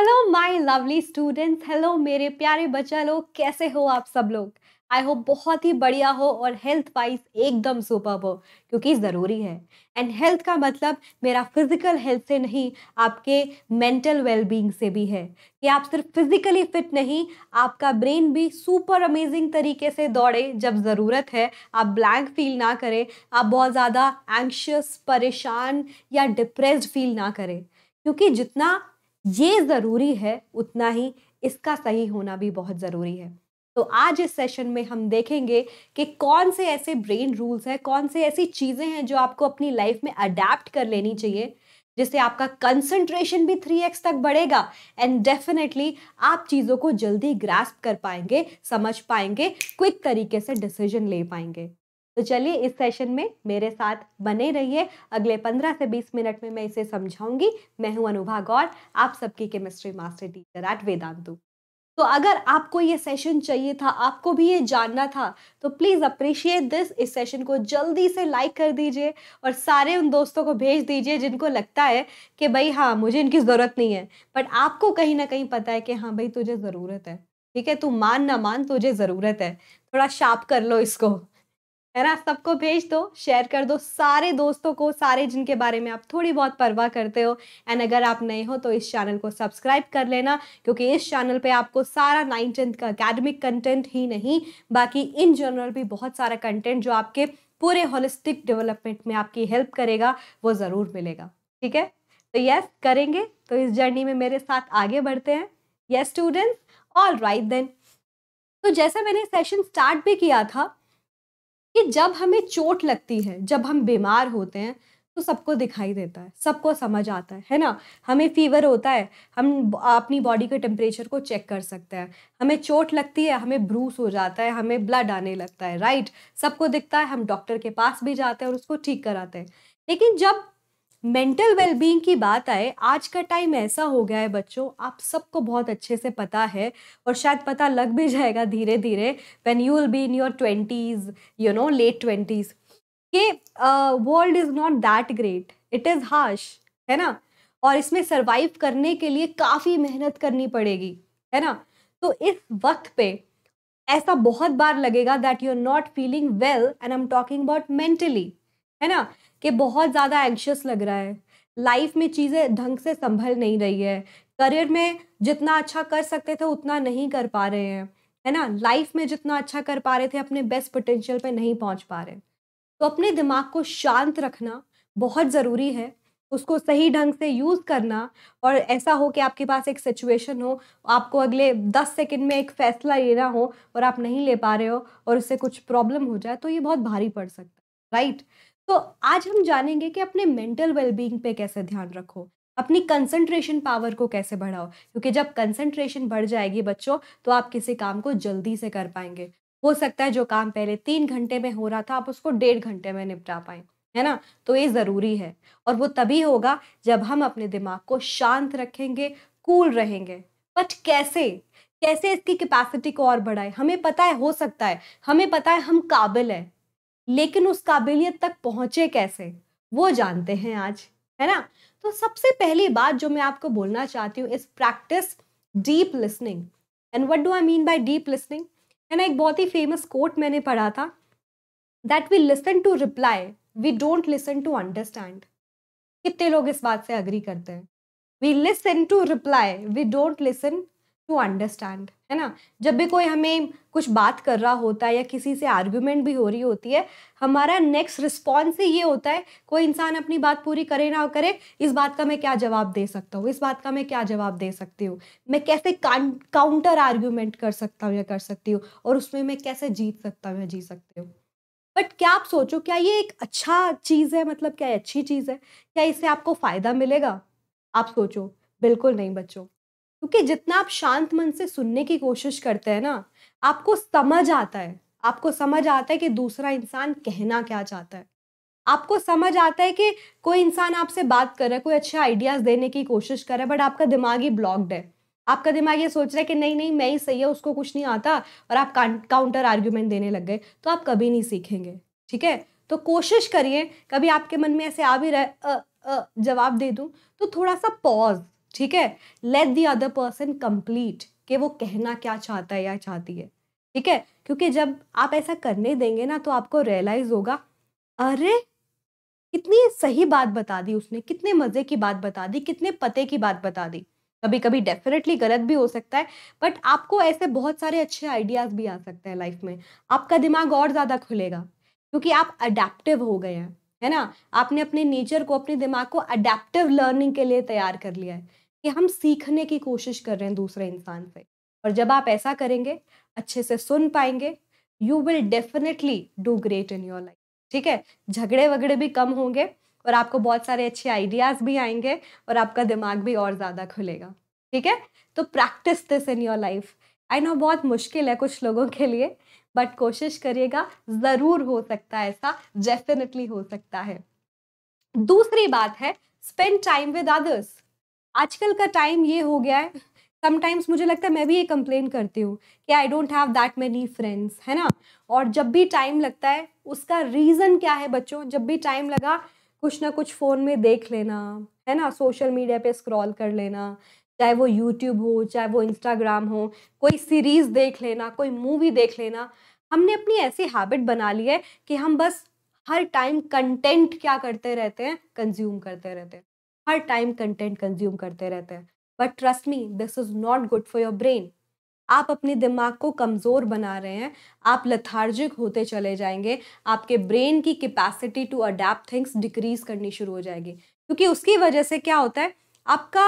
hello my lovely students hello मेरे प्यारे बच्चा लोग कैसे हो आप सब लोग आई होप बहुत ही बढ़िया हो और हेल्थ वाइज एकदम सुपर हो क्योंकि ज़रूरी है एंड हेल्थ का मतलब मेरा फिजिकल हेल्थ से नहीं आपके मेंटल वेलबींग से भी है कि आप सिर्फ फिजिकली फिट नहीं आपका ब्रेन भी सुपर अमेजिंग तरीके से दौड़े जब ज़रूरत है आप ब्लैंक फील ना करें आप बहुत ज़्यादा एंक्शस परेशान या डिप्रेस्ड फील ना करें क्योंकि जितना ये ज़रूरी है उतना ही इसका सही होना भी बहुत ज़रूरी है तो आज इस सेशन में हम देखेंगे कि कौन से ऐसे ब्रेन रूल्स हैं कौन से ऐसी चीज़ें हैं जो आपको अपनी लाइफ में अडेप्ट कर लेनी चाहिए जिससे आपका कंसंट्रेशन भी थ्री एक्स तक बढ़ेगा एंड डेफिनेटली आप चीज़ों को जल्दी ग्रास्प कर पाएंगे समझ पाएंगे क्विक तरीके से डिसीजन ले पाएंगे तो चलिए इस सेशन में मेरे साथ बने रहिए अगले पंद्रह से बीस मिनट में मैं इसे समझाऊंगी मैं हूं अनुभा गौर आप सबकी chemistry master teacher at Vedantu तो अगर आपको ये सेशन चाहिए था आपको भी ये जानना था तो प्लीज़ अप्रिशिएट दिस इस सेशन को जल्दी से लाइक कर दीजिए और सारे उन दोस्तों को भेज दीजिए जिनको लगता है कि भाई हाँ मुझे इनकी ज़रूरत नहीं है बट आपको कहीं ना कहीं पता है कि हाँ भाई तुझे ज़रूरत है ठीक है तू मान ना मान तुझे ज़रूरत है थोड़ा शार्प कर लो इसको है ना सबको भेज दो शेयर कर दो सारे दोस्तों को सारे जिनके बारे में आप थोड़ी बहुत परवाह करते हो एंड अगर आप नए हो तो इस चैनल को सब्सक्राइब कर लेना क्योंकि इस चैनल पे आपको सारा नाइन टेंथ का अकेडमिक कंटेंट ही नहीं बाकी इन जनरल भी बहुत सारा कंटेंट जो आपके पूरे होलिस्टिक डेवलपमेंट में आपकी हेल्प करेगा वो ज़रूर मिलेगा ठीक है तो यस करेंगे तो इस जर्नी में मेरे साथ आगे बढ़ते हैं yes students all right then तो जैसे मैंने सेशन स्टार्ट भी किया था कि जब हमें चोट लगती है जब हम बीमार होते हैं तो सबको दिखाई देता है सबको समझ आता है है ना हमें फीवर होता है हम अपनी बॉडी के टेम्परेचर को चेक कर सकते हैं हमें चोट लगती है हमें ब्रूस हो जाता है हमें ब्लड आने लगता है राइट सबको दिखता है हम डॉक्टर के पास भी जाते हैं और उसको ठीक कराते हैं लेकिन जब मेंटल वेलबींग की बात आए आज का टाइम ऐसा हो गया है बच्चों आप सबको बहुत अच्छे से पता है और शायद पता लग भी जाएगा धीरे धीरे when you will be in your twenties you know late twenties कि world is not that great it is harsh है ना और इसमें सर्वाइव करने के लिए काफ़ी मेहनत करनी पड़ेगी है ना तो इस वक्त पे ऐसा बहुत बार लगेगा that you are not feeling well and I am talking about mentally है ना कि बहुत ज़्यादा एंक्शस लग रहा है लाइफ में चीज़ें ढंग से संभल नहीं रही है करियर में जितना अच्छा कर सकते थे उतना नहीं कर पा रहे हैं है ना लाइफ में जितना अच्छा कर पा रहे थे अपने बेस्ट पोटेंशियल पे नहीं पहुंच पा रहे तो अपने दिमाग को शांत रखना बहुत ज़रूरी है उसको सही ढंग से यूज़ करना और ऐसा हो कि आपके पास एक सिचुएशन हो आपको अगले दस सेकंड में एक फ़ैसला लेना हो और आप नहीं ले पा रहे हो और उससे कुछ प्रॉब्लम हो जाए तो ये बहुत भारी पड़ सकता है राइट तो आज हम जानेंगे कि अपने मेंटल वेलबींग पे कैसे ध्यान रखो अपनी कंसंट्रेशन पावर को कैसे बढ़ाओ क्योंकि जब कंसंट्रेशन बढ़ जाएगी बच्चों तो आप किसी काम को जल्दी से कर पाएंगे हो सकता है जो काम पहले तीन घंटे में हो रहा था आप उसको डेढ़ घंटे में निपटा पाए है ना तो ये ज़रूरी है और वो तभी होगा जब हम अपने दिमाग को शांत रखेंगे कूल रहेंगे बट कैसे कैसे इसकी कैपेसिटी को और बढ़ाएं हमें पता है हो सकता है हमें पता है हम काबिल हैं लेकिन उस काबिलियत तक पहुंचे कैसे वो जानते हैं आज है ना तो सबसे पहली बात जो मैं आपको बोलना चाहती हूँ इस practice deep listening and what do I mean by deep listening है ना एक बहुत ही फेमस कोट मैंने पढ़ा था that we listen to reply we don't listen to understand कितने लोग इस बात से अग्री करते हैं we listen to reply we don't listen to understand है ना जब भी कोई हमें कुछ बात कर रहा होता है या किसी से आर्ग्यूमेंट भी हो रही होती है हमारा नेक्स्ट रिस्पॉन्स ही ये होता है कोई इंसान अपनी बात पूरी करे ना करे इस बात का मैं क्या जवाब दे सकता हूँ इस बात का मैं क्या जवाब दे सकती हूँ मैं कैसे काउंटर आर्ग्यूमेंट कर सकता हूँ या कर सकती हूँ और उसमें मैं कैसे जीत सकता हूँ या जीत सकती हूँ बट क्या आप सोचो क्या ये एक अच्छा चीज़ है मतलब क्या अच्छी चीज़ है क्या इससे आपको फ़ायदा मिलेगा आप सोचो बिल्कुल नहीं बच्चों क्योंकि जितना आप शांत मन से सुनने की कोशिश करते हैं ना आपको समझ आता है आपको समझ आता है कि दूसरा इंसान कहना क्या चाहता है आपको समझ आता है कि कोई इंसान आपसे बात कर रहा है कोई अच्छे आइडियाज़ देने की कोशिश कर रहा है बट आपका दिमाग ही ब्लॉक्ड है आपका दिमाग ये सोच रहा है कि नहीं नहीं मैं ही सही है उसको कुछ नहीं आता और आप काउंटर आर्ग्यूमेंट देने लग गए तो आप कभी नहीं सीखेंगे ठीक है तो कोशिश करिए कभी आपके मन में ऐसे आ भी रहे जवाब दे दूँ तो थोड़ा सा पॉज ठीक है let the other person complete कि वो कहना क्या चाहता है या चाहती है ठीक है क्योंकि जब आप ऐसा करने देंगे ना तो आपको रियलाइज होगा अरे कितनी सही बात बता दी उसने कितने मज़े की बात बता दी कितने पते की बात बता दी कभी कभी डेफिनेटली गलत भी हो सकता है बट आपको ऐसे बहुत सारे अच्छे आइडियाज़ भी आ सकते हैं लाइफ में आपका दिमाग और ज़्यादा खुलेगा क्योंकि आप अडेप्टिव हो गए हैं है ना आपने अपने नेचर को अपने दिमाग को अडेप्टिव लर्निंग के लिए तैयार कर लिया है कि हम सीखने की कोशिश कर रहे हैं दूसरे इंसान से और जब आप ऐसा करेंगे अच्छे से सुन पाएंगे you will definitely do great in your life ठीक है झगड़े वगड़े भी कम होंगे और आपको बहुत सारे अच्छे आइडियाज़ भी आएंगे और आपका दिमाग भी और ज़्यादा खुलेगा ठीक है तो practice this in your life I know बहुत मुश्किल है कुछ लोगों के लिए बट कोशिश करिएगा ज़रूर हो सकता है ऐसा डेफिनेटली हो सकता है दूसरी बात है स्पेंड टाइम विद अदर्स आजकल का टाइम ये हो गया है समटाइम्स मुझे लगता है मैं भी ये कंप्लेन करती हूँ कि I don't have that many friends है ना और जब भी टाइम लगता है उसका रीज़न क्या है बच्चों जब भी टाइम लगा कुछ ना कुछ फ़ोन में देख लेना है ना सोशल मीडिया पे स्क्रॉल कर लेना चाहे वो यूट्यूब हो चाहे वो इंस्टाग्राम हो कोई सीरीज़ देख लेना कोई मूवी देख लेना हमने अपनी ऐसी हैबिट बना ली है कि हम बस हर टाइम कंटेंट क्या करते रहते हैं कंज्यूम करते रहते हैं हर टाइम कंटेंट कंज्यूम करते रहते हैं but trust me this is not good for your brain आप अपने दिमाग को कमज़ोर बना रहे हैं आप लथार्जिक होते चले जाएंगे आपके ब्रेन की capacity to adapt things decrease करनी शुरू हो जाएगी क्योंकि उसकी वजह से क्या होता है आपका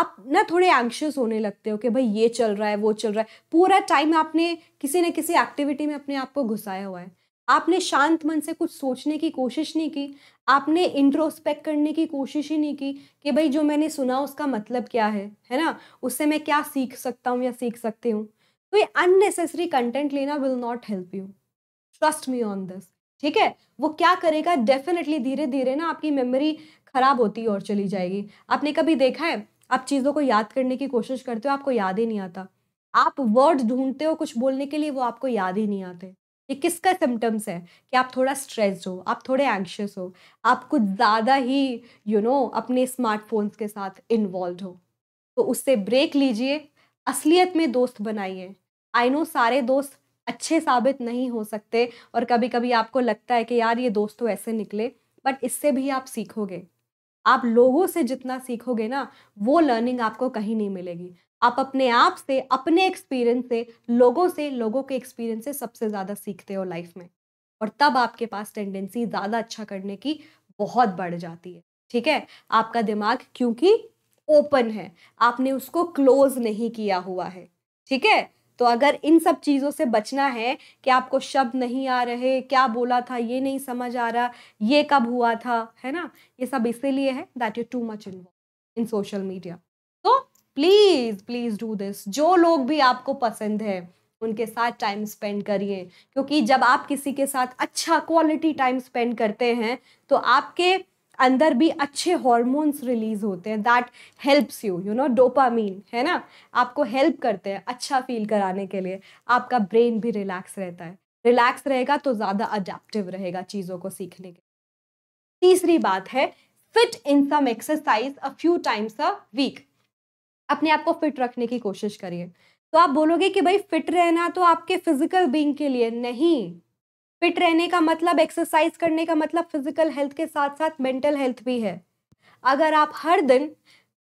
आप ना थोड़े एंक्शस होने लगते हो कि भाई ये चल रहा है वो चल रहा है पूरा टाइम आपने किसी न किसी एक्टिविटी में अपने आप को घुसाया हुआ है आपने शांत मन से कुछ सोचने की कोशिश नहीं की आपने इंट्रोस्पेक्ट करने की कोशिश ही नहीं की कि भाई जो मैंने सुना उसका मतलब क्या है है ना उससे मैं क्या सीख सकता हूँ या सीख सकती हूँ तो ये अननेसेसरी कंटेंट लेना will not help you trust me on this ठीक है वो क्या करेगा डेफिनेटली धीरे धीरे ना आपकी मेमोरी खराब होती और चली जाएगी आपने कभी देखा है आप चीज़ों को याद करने की कोशिश करते हो आपको याद ही नहीं आता आप वर्ड ढूंढते हो कुछ बोलने के लिए वो आपको याद ही नहीं आते ये किसका सिम्टम्स है कि आप थोड़ा स्ट्रेस्ड हो आप थोड़े एंक्शस हो आप कुछ ज़्यादा ही यू you नो know, अपने स्मार्टफोन्स के साथ इन्वॉल्व हो तो उससे ब्रेक लीजिए असलियत में दोस्त बनाइए आई नो सारे दोस्त अच्छे साबित नहीं हो सकते और कभी कभी आपको लगता है कि यार ये दोस्त तो ऐसे निकले बट इससे भी आप सीखोगे आप लोगों से जितना सीखोगे ना वो लर्निंग आपको कहीं नहीं मिलेगी आप अपने आप से अपने एक्सपीरियंस से लोगों से लोगों के एक्सपीरियंस से सबसे ज़्यादा सीखते हो लाइफ में और तब आपके पास टेंडेंसी ज़्यादा अच्छा करने की बहुत बढ़ जाती है ठीक है आपका दिमाग क्योंकि ओपन है आपने उसको क्लोज नहीं किया हुआ है ठीक है तो अगर इन सब चीज़ों से बचना है कि आपको शब्द नहीं आ रहे क्या बोला था ये नहीं समझ आ रहा ये कब हुआ था है ना ये सब इसीलिए है that you too much involve in social media please please do this जो लोग भी आपको पसंद है उनके साथ टाइम स्पेंड करिए क्योंकि जब आप किसी के साथ अच्छा क्वालिटी टाइम स्पेंड करते हैं तो आपके अंदर भी अच्छे हॉर्मोन्स रिलीज होते हैं that helps you you know dopamine है ना आपको हेल्प करते हैं अच्छा फील कराने के लिए आपका ब्रेन भी रिलैक्स रहता है रिलैक्स रहेगा तो ज़्यादा अडेप्टिव रहेगा चीज़ों को सीखने के तीसरी बात है fit in some exercise a few times a week अपने आप को फिट रखने की कोशिश करिए तो आप बोलोगे कि भाई फिट रहना तो आपके फिजिकल बींग के लिए नहीं फिट रहने का मतलब एक्सरसाइज करने का मतलब फिजिकल हेल्थ के साथ साथ मेंटल हेल्थ भी है अगर आप हर दिन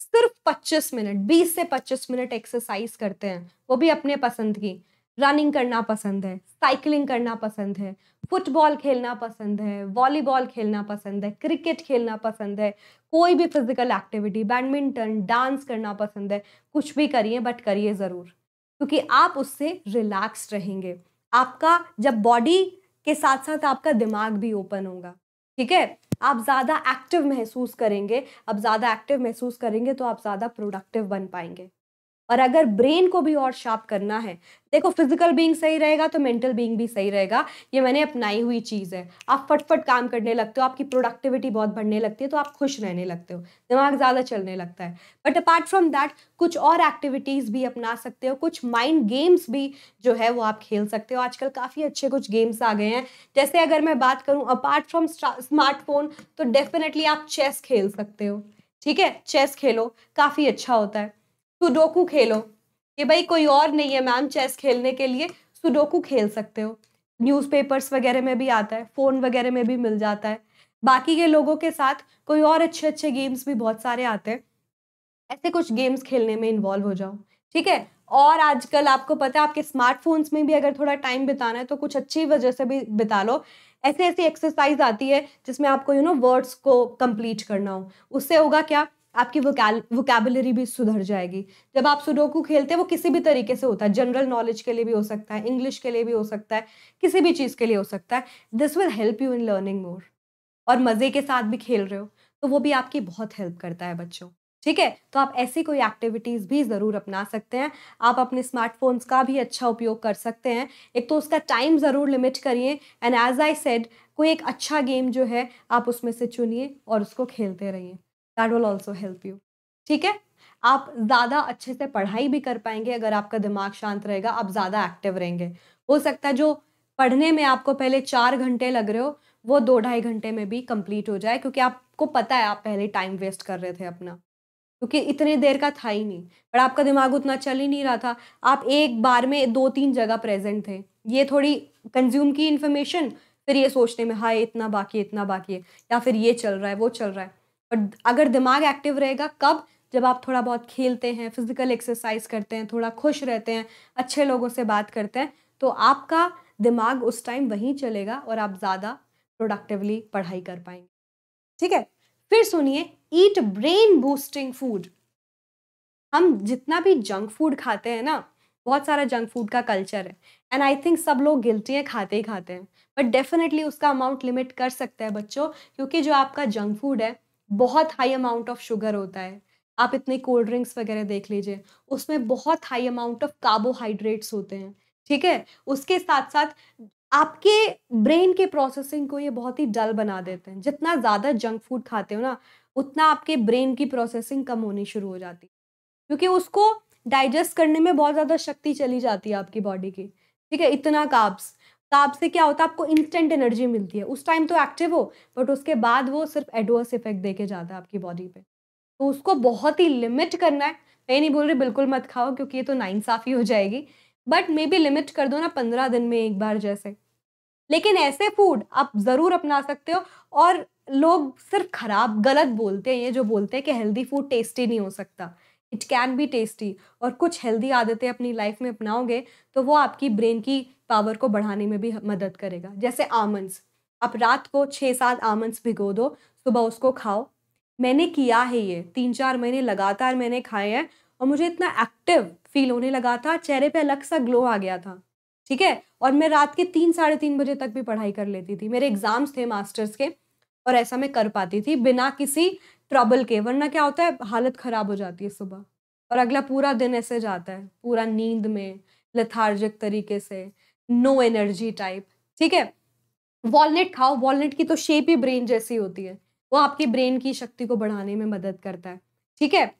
सिर्फ 25 मिनट 20 से 25 मिनट एक्सरसाइज करते हैं वो भी अपने पसंद की रनिंग करना पसंद है साइकिलिंग करना पसंद है फुटबॉल खेलना पसंद है वॉलीबॉल खेलना पसंद है क्रिकेट खेलना पसंद है कोई भी फिजिकल एक्टिविटी बैडमिंटन डांस करना पसंद है कुछ भी करिए बट करिए ज़रूर क्योंकि आप उससे रिलैक्स रहेंगे आपका जब बॉडी के साथ साथ आपका दिमाग भी ओपन होगा ठीक है आप ज़्यादा एक्टिव महसूस करेंगे अब ज़्यादा एक्टिव महसूस करेंगे तो आप ज़्यादा प्रोडक्टिव बन पाएंगे और अगर ब्रेन को भी और शार्प करना है देखो फिजिकल बीइंग सही रहेगा तो मेंटल बीइंग भी सही रहेगा ये मैंने अपनाई हुई चीज़ है आप फटफट काम करने लगते हो आपकी प्रोडक्टिविटी बहुत बढ़ने लगती है तो आप खुश रहने लगते हो दिमाग ज़्यादा चलने लगता है बट अपार्ट फ्रॉम दैट कुछ और एक्टिविटीज़ भी अपना सकते हो कुछ माइंड गेम्स भी जो है वो आप खेल सकते हो आजकल काफ़ी अच्छे कुछ गेम्स आ गए हैं जैसे अगर मैं बात करूँ अपार्ट फ्रॉम स्मार्टफोन तो डेफिनेटली आप चेस खेल सकते हो ठीक है चेस खेलो काफ़ी अच्छा होता है सुडोकू खेलो ये भाई कोई और नहीं है मैम चेस खेलने के लिए सुडोकू खेल सकते हो न्यूज़पेपर्स वगैरह में भी आता है फ़ोन वगैरह में भी मिल जाता है बाकी के लोगों के साथ कोई और अच्छे अच्छे गेम्स भी बहुत सारे आते हैं ऐसे कुछ गेम्स खेलने में इन्वॉल्व हो जाओ ठीक है और आजकल आपको पता है आपके स्मार्टफोन्स में भी अगर थोड़ा टाइम बिताना है तो कुछ अच्छी वजह से भी बिता लो ऐसे ऐसी एक्सरसाइज आती है जिसमें आपको यू नो वर्ड्स को कंप्लीट करना हो उससे होगा क्या आपकी वोकेबलरी भी सुधर जाएगी जब आप सुडोकू खेलते हैं वो किसी भी तरीके से होता है जनरल नॉलेज के लिए भी हो सकता है इंग्लिश के लिए भी हो सकता है किसी भी चीज़ के लिए हो सकता है this will help you in learning more और मज़े के साथ भी खेल रहे हो तो वो भी आपकी बहुत हेल्प करता है बच्चों ठीक है तो आप ऐसी कोई एक्टिविटीज़ भी ज़रूर अपना सकते हैं आप अपने स्मार्टफोन्स का भी अच्छा उपयोग कर सकते हैं एक तो उसका टाइम ज़रूर लिमिट करिए एंड एज आई सेड कोई एक अच्छा गेम जो है आप उसमें से चुनिए और उसको खेलते रहिए that will also help you ठीक है आप ज़्यादा अच्छे से पढ़ाई भी कर पाएंगे अगर आपका दिमाग शांत रहेगा आप ज़्यादा एक्टिव रहेंगे हो सकता है जो पढ़ने में आपको पहले चार घंटे लग रहे हो वो दो ढाई घंटे में भी कंप्लीट हो जाए क्योंकि आपको पता है आप पहले टाइम वेस्ट कर रहे थे अपना क्योंकि इतने देर का था ही नहीं पर आपका दिमाग उतना चल ही नहीं रहा था आप एक बार में दो तीन जगह प्रेजेंट थे ये थोड़ी कंज्यूम की इन्फॉर्मेशन फिर ये सोचने में हाय इतना बाकी इतना बाकी है या फिर ये चल रहा है वो चल रहा है बट अगर दिमाग एक्टिव रहेगा कब जब आप थोड़ा बहुत खेलते हैं फिजिकल एक्सरसाइज करते हैं थोड़ा खुश रहते हैं अच्छे लोगों से बात करते हैं तो आपका दिमाग उस टाइम वहीं चलेगा और आप ज़्यादा प्रोडक्टिवली पढ़ाई कर पाएंगे ठीक है फिर सुनिए ईट ब्रेन बूस्टिंग फूड हम जितना भी जंक फूड खाते हैं ना बहुत सारा जंक फूड का कल्चर है एंड आई थिंक सब लोग गिल्टी हैं खाते ही खाते हैं बट डेफिनेटली उसका अमाउंट लिमिट कर सकते हैं बच्चों क्योंकि जो आपका जंक फूड है बहुत हाई अमाउंट ऑफ शुगर होता है आप इतने कोल्ड ड्रिंक्स वगैरह देख लीजिए उसमें बहुत हाई अमाउंट ऑफ कार्बोहाइड्रेट्स होते हैं ठीक है उसके साथ साथ आपके ब्रेन के प्रोसेसिंग को ये बहुत ही डल बना देते हैं जितना ज़्यादा जंक फूड खाते हो ना उतना आपके ब्रेन की प्रोसेसिंग कम होनी शुरू हो जाती है क्योंकि उसको डाइजेस्ट करने में बहुत ज़्यादा शक्ति चली जाती है आपकी बॉडी की ठीक है इतना काब्स तो आपसे क्या होता है आपको इंस्टेंट एनर्जी मिलती है उस टाइम तो एक्टिव हो बट उसके बाद वो सिर्फ एडवर्स इफेक्ट दे के जाता है आपकी बॉडी पे तो उसको बहुत ही लिमिट करना है मैं नहीं बोल रही बिल्कुल मत खाओ क्योंकि ये तो नाइंसाफ़ी हो जाएगी बट मे बी लिमिट कर दो ना पंद्रह दिन में एक बार जैसे लेकिन ऐसे फूड आप ज़रूर अपना सकते हो और लोग सिर्फ खराब गलत बोलते हैं ये जो बोलते हैं कि हेल्दी फूड टेस्टी नहीं हो सकता इट कैन बी टेस्टी और कुछ हेल्दी आदतें अपनी लाइफ में अपनाओगे तो वो आपकी ब्रेन की पावर को बढ़ाने में भी मदद करेगा जैसे आमंड्स आप रात को छः सात आमंड्स भिगो दो सुबह उसको खाओ मैंने किया है ये तीन चार महीने लगातार मैंने खाए हैं और मुझे इतना एक्टिव फील होने लगा था चेहरे पे अलग सा ग्लो आ गया था ठीक है और मैं रात के तीन साढ़े तीन बजे तक भी पढ़ाई कर लेती थी मेरे एग्ज़ाम्स थे मास्टर्स के और ऐसा मैं कर पाती थी बिना किसी ट्रबल के वरना क्या होता है हालत ख़राब हो जाती है सुबह और अगला पूरा दिन ऐसे जाता है पूरा नींद में लथार्जिक तरीके से नो एनर्जी टाइप ठीक है वॉलनट खाओ वॉलनट की तो शेप ही ब्रेन जैसी होती है वो आपकी ब्रेन की शक्ति को बढ़ाने में मदद करता है ठीक है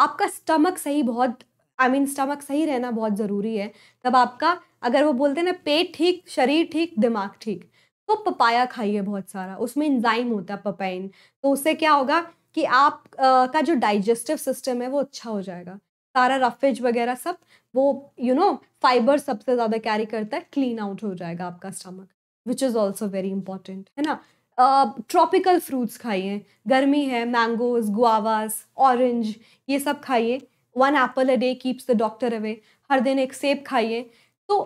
आपका स्टमक सही बहुत आई मीन स्टमक सही रहना बहुत ज़रूरी है तब आपका अगर वो बोलते हैं ना पेट ठीक शरीर ठीक दिमाग ठीक तो पपाया खाइए बहुत सारा उसमें इंजाइम होता है पपाइन तो उससे क्या होगा कि आप आ, का जो डाइजेस्टिव सिस्टम है वो अच्छा हो जाएगा सारा रफेज वगैरह सब वो यू नो फाइबर सबसे ज़्यादा कैरी करता है क्लीन आउट हो जाएगा आपका stomach which is also very important है ना ट्रॉपिकल फ्रूट्स खाइए गर्मी है मैंगोज गुआवास ऑरेंज ये सब खाइए one apple a day keeps the doctor away हर दिन एक सेब खाइए तो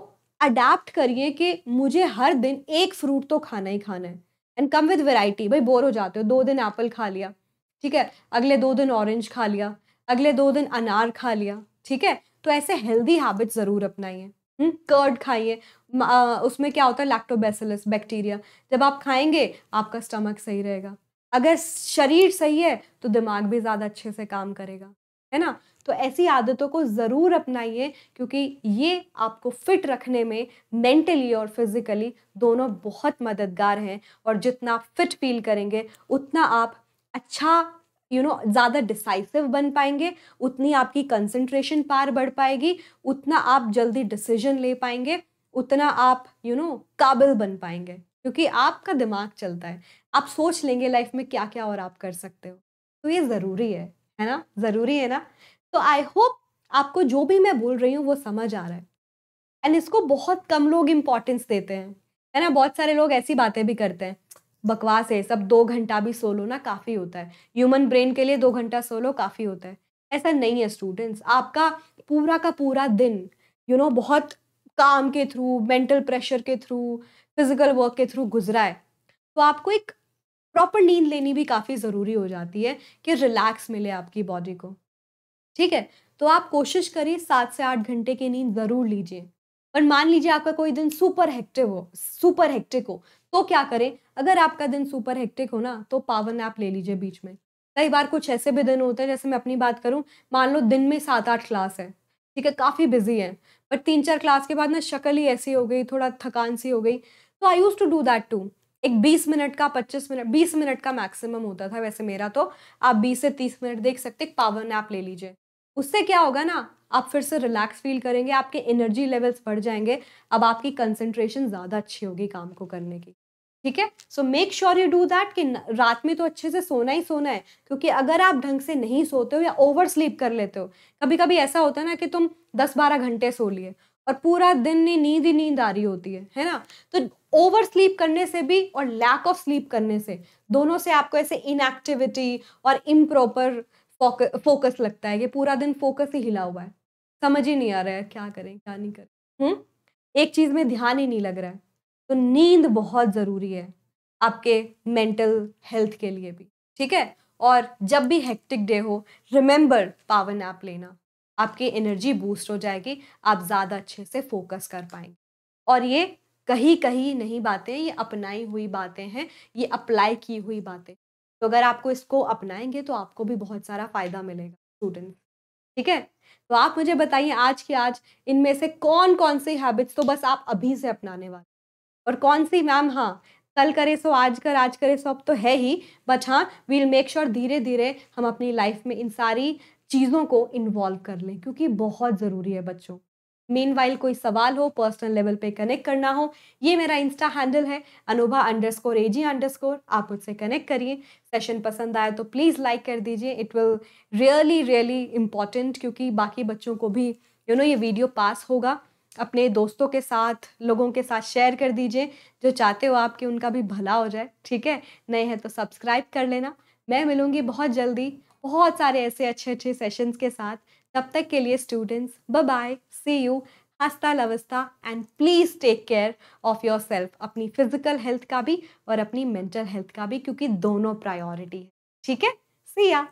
अडेप्ट करिए कि मुझे हर दिन एक फ्रूट तो खाना ही खाना है एंड कम विद वेराइटी भाई बोर हो जाते हो दो दिन एप्पल खा लिया ठीक है अगले दो दिन ऑरेंज खा लिया अगले दो दिन अनार खा लिया ठीक है तो ऐसे हेल्दी हैबिट ज़रूर अपनाइए कर्ड हम्म, खाइए उसमें क्या होता है लैक्टोबैसिलस बैक्टीरिया जब आप खाएंगे आपका स्टमक सही रहेगा अगर शरीर सही है तो दिमाग भी ज़्यादा अच्छे से काम करेगा है ना तो ऐसी आदतों को ज़रूर अपनाइए क्योंकि ये आपको फिट रखने में मेंटली और फिज़िकली दोनों बहुत मददगार हैं और जितना आप फिट फील करेंगे उतना आप अच्छा यू नो ज़्यादा डिसाइसिव बन पाएंगे उतनी आपकी कंसंट्रेशन पार बढ़ पाएगी उतना आप जल्दी डिसीजन ले पाएंगे उतना आप यू नो काबिल बन पाएंगे क्योंकि आपका दिमाग चलता है आप सोच लेंगे लाइफ में क्या क्या और आप कर सकते हो तो ये ज़रूरी है है ना ज़रूरी है ना तो आई होप आपको जो भी मैं बोल रही हूँ वो समझ आ रहा है एंड इसको बहुत कम लोग इम्पोर्टेंस देते हैं है ना बहुत सारे लोग ऐसी बातें भी करते हैं बकवास है सब दो घंटा भी सो लो ना काफ़ी होता है ह्यूमन ब्रेन के लिए दो घंटा सो लो काफ़ी होता है ऐसा नहीं है स्टूडेंट्स आपका पूरा का पूरा दिन यू you नो know, बहुत काम के थ्रू मेंटल प्रेशर के थ्रू फिजिकल वर्क के थ्रू गुजरा है तो आपको एक प्रॉपर नींद लेनी भी काफ़ी ज़रूरी हो जाती है कि रिलैक्स मिले आपकी बॉडी को ठीक है तो आप कोशिश करिए सात से आठ घंटे की नींद ज़रूर लीजिए पर मान लीजिए आपका कोई दिन सुपर हेक्टिव हो सुपर हेक्टिक हो तो क्या करें अगर आपका दिन सुपर हेक्टिक हो ना तो पावर नैप ले लीजिए बीच में कई बार कुछ ऐसे भी दिन होते हैं जैसे मैं अपनी बात करूँ मान लो दिन में सात आठ क्लास है ठीक है काफ़ी बिजी है बट तीन चार क्लास के बाद ना शक्ल ही ऐसी हो गई थोड़ा थकान सी हो गई तो I use to do that to एक 20 मिनट का 25 मिनट 20 मिनट का मैक्सिमम होता था वैसे मेरा तो आप 20 से 30 मिनट देख सकते पावर नैप ले लीजिए उससे क्या होगा ना आप फिर से रिलैक्स फील करेंगे आपके एनर्जी लेवल्स बढ़ जाएंगे अब आपकी कंसंट्रेशन ज़्यादा अच्छी होगी काम को करने की ठीक है so make sure you do that कि रात में तो अच्छे से सोना ही सोना है क्योंकि अगर आप ढंग से नहीं सोते हो या ओवर स्लीप कर लेते हो कभी कभी ऐसा होता है ना कि तुम दस बारह घंटे सो लिए और पूरा दिन ने नींद ही नींद आ रही होती है है ना तो ओवर स्लीप करने से भी और लैक ऑफ स्लीप करने से दोनों से आपको ऐसे इनएक्टिविटी और इम्प्रॉपर फोकस लगता है कि पूरा दिन फोकस ही हिला हुआ है समझ ही नहीं आ रहा है क्या करें क्या नहीं करें हम्म एक चीज़ में ध्यान ही नहीं लग रहा है तो नींद बहुत ज़रूरी है आपके मेंटल हेल्थ के लिए भी ठीक है और जब भी हेक्टिक डे हो रिमेंबर पावर नैप लेना आपकी एनर्जी बूस्ट हो जाएगी आप ज़्यादा अच्छे से फोकस कर पाएंगे और ये कहीं कहीं नहीं बातें ये अपनाई हुई बातें हैं ये अप्लाई की हुई बातें तो अगर आपको इसको अपनाएंगे तो आपको भी बहुत सारा फ़ायदा मिलेगा स्टूडेंट ठीक है तो आप मुझे बताइए आज की आज इनमें से कौन कौन से हैबिट्स तो बस आप अभी से अपनाने वाले और कौन सी मैम हाँ कल करे सो आज कर आज करे सो अब तो है ही बट हाँ वील मेक श्योर धीरे धीरे हम अपनी लाइफ में इन सारी चीज़ों को इन्वॉल्व कर लें क्योंकि बहुत ज़रूरी है बच्चों मेन वाइल कोई सवाल हो पर्सनल लेवल पे कनेक्ट करना हो ये मेरा इंस्टा हैंडल है Anubha underscore A G underscore आप मुझसे कनेक्ट करिए सेशन पसंद आया तो प्लीज़ लाइक कर दीजिए it will really really important क्योंकि बाकी बच्चों को भी यू you नो know, ये वीडियो पास होगा अपने दोस्तों के साथ लोगों के साथ शेयर कर दीजिए जो चाहते हो आप कि उनका भी भला हो जाए ठीक है नए हैं तो सब्सक्राइब कर लेना मैं मिलूँगी बहुत जल्दी बहुत सारे ऐसे अच्छे अच्छे सेशंस के साथ तब तक के लिए स्टूडेंट्स बाय सी यू हस्ता लवस्ता and please take care of yourself अपनी फिजिकल हेल्थ का भी और अपनी मेंटल हेल्थ का भी क्योंकि दोनों प्रायोरिटी है ठीक है सी या